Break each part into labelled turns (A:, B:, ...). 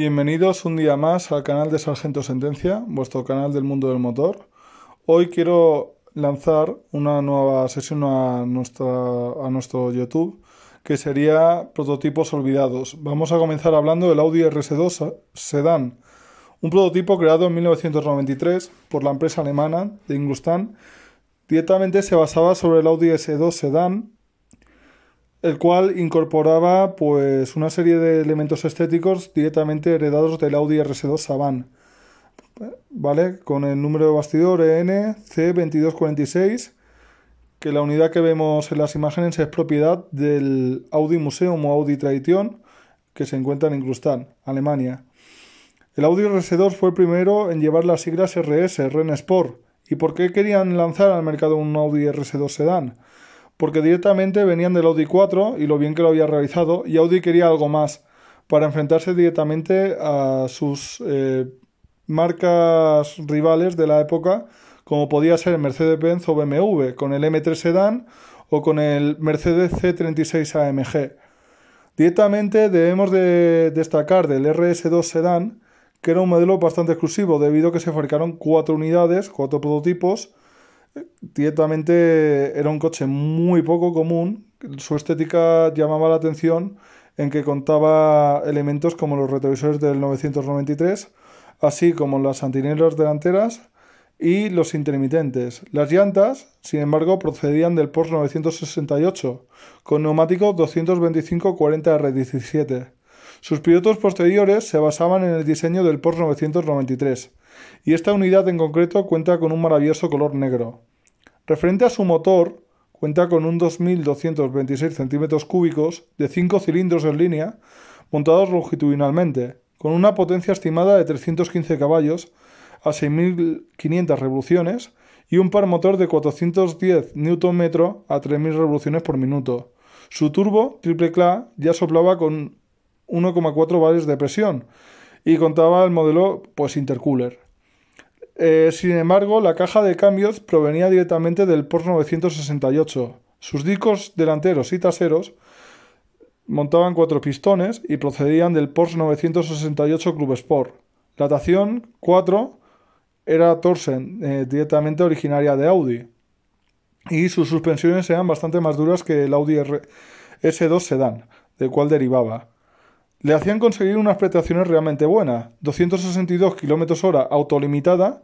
A: Bienvenidos un día más al canal de Sargento Sentencia, vuestro canal del mundo del motor. Hoy quiero lanzar una nueva sesión a, a nuestro YouTube que sería prototipos olvidados. Vamos a comenzar hablando del Audi RS2 Sedan, un prototipo creado en 1993 por la empresa alemana de Ingustan. Directamente se basaba sobre el Audi S2 Sedan el cual incorporaba pues una serie de elementos estéticos directamente heredados del Audi RS2 Saban, ¿vale? Con el número de bastidor e N C2246, que la unidad que vemos en las imágenes es propiedad del Audi Museum o Audi Tradition, que se encuentra en Incrustán, Alemania. El Audi RS2 fue el primero en llevar las siglas RS, Ren Sport. ¿Y por qué querían lanzar al mercado un Audi RS2 Sedan? porque directamente venían del Audi 4 y lo bien que lo había realizado, y Audi quería algo más para enfrentarse directamente a sus eh, marcas rivales de la época, como podía ser el Mercedes-Benz o BMW, con el M3 Sedan o con el Mercedes C36 AMG. Directamente debemos destacar del RS2 Sedan, que era un modelo bastante exclusivo debido a que se fabricaron cuatro unidades, cuatro prototipos, Directamente era un coche muy poco común. Su estética llamaba la atención en que contaba elementos como los retrovisores del 993, así como las antinelas delanteras y los intermitentes. Las llantas, sin embargo, procedían del Porsche 968, con neumático 225-40R17. Sus pilotos posteriores se basaban en el diseño del Porsche 993, y esta unidad en concreto cuenta con un maravilloso color negro. Referente a su motor, cuenta con un 2.226 centímetros cúbicos de 5 cilindros en línea montados longitudinalmente, con una potencia estimada de 315 caballos a 6.500 revoluciones y un par motor de 410 Nm a 3.000 revoluciones por minuto. Su turbo triple CLA ya soplaba con 1,4 bares de presión y contaba el modelo pues intercooler. Eh, sin embargo, la caja de cambios provenía directamente del Porsche 968. Sus discos delanteros y traseros montaban cuatro pistones y procedían del Porsche 968 Club Sport. La tación 4 era Torsen, eh, directamente originaria de Audi. Y sus suspensiones eran bastante más duras que el Audi S2 Sedan, del cual derivaba le hacían conseguir unas prestaciones realmente buenas, 262 km hora autolimitada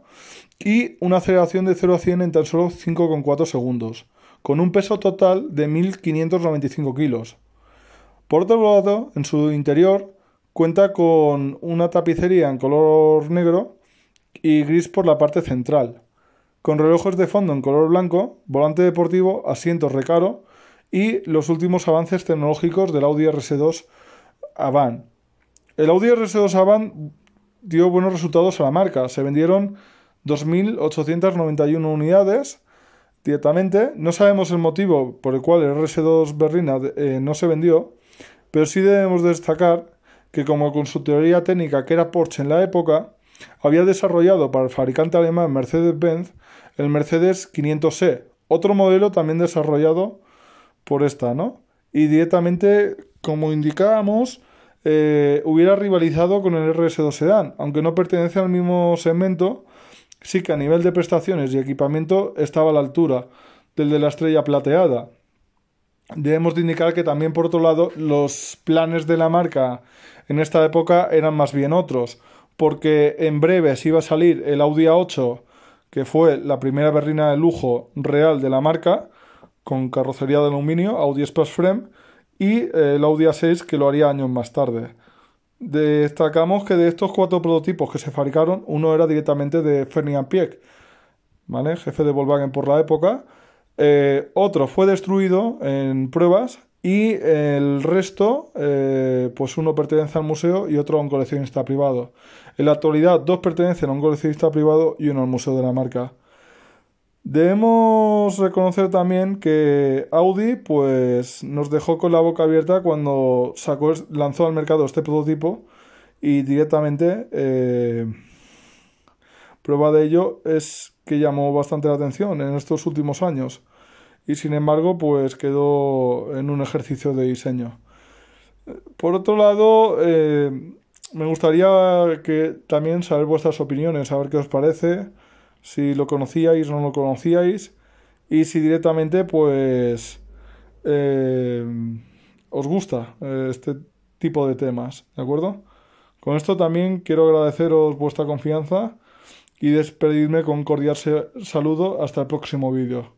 A: y una aceleración de 0 a 100 en tan solo 5,4 segundos, con un peso total de 1.595 kilos. Por otro lado, en su interior cuenta con una tapicería en color negro y gris por la parte central, con relojes de fondo en color blanco, volante deportivo, asientos recaro y los últimos avances tecnológicos del Audi RS2 Avant. El Audi RS2 Avant dio buenos resultados a la marca. Se vendieron 2.891 unidades directamente. No sabemos el motivo por el cual el RS2 Berlina eh, no se vendió, pero sí debemos destacar que como con su teoría técnica que era Porsche en la época, había desarrollado para el fabricante alemán Mercedes-Benz el Mercedes 500 c e, otro modelo también desarrollado por esta, ¿no? Y directamente como indicábamos, eh, hubiera rivalizado con el RS2 Sedan, aunque no pertenece al mismo segmento, sí que a nivel de prestaciones y equipamiento estaba a la altura del de la estrella plateada. Debemos de indicar que también por otro lado los planes de la marca en esta época eran más bien otros, porque en breve se iba a salir el Audi A8, que fue la primera berrina de lujo real de la marca, con carrocería de aluminio, Audi Space Frame, y el eh, Audi A6 que lo haría años más tarde. Destacamos que de estos cuatro prototipos que se fabricaron, uno era directamente de Ferdinand Pieck, jefe de Volkswagen por la época. Eh, otro fue destruido en pruebas y el resto, eh, pues uno pertenece al museo y otro a un coleccionista privado. En la actualidad, dos pertenecen a un coleccionista privado y uno al museo de la marca. Debemos reconocer también que Audi pues, nos dejó con la boca abierta cuando sacó, lanzó al mercado este prototipo y directamente eh, prueba de ello es que llamó bastante la atención en estos últimos años y sin embargo pues quedó en un ejercicio de diseño. Por otro lado, eh, me gustaría que también saber vuestras opiniones, saber qué os parece si lo conocíais o no lo conocíais y si directamente pues eh, os gusta eh, este tipo de temas, ¿de acuerdo? Con esto también quiero agradeceros vuestra confianza y despedirme con un cordial saludo hasta el próximo vídeo.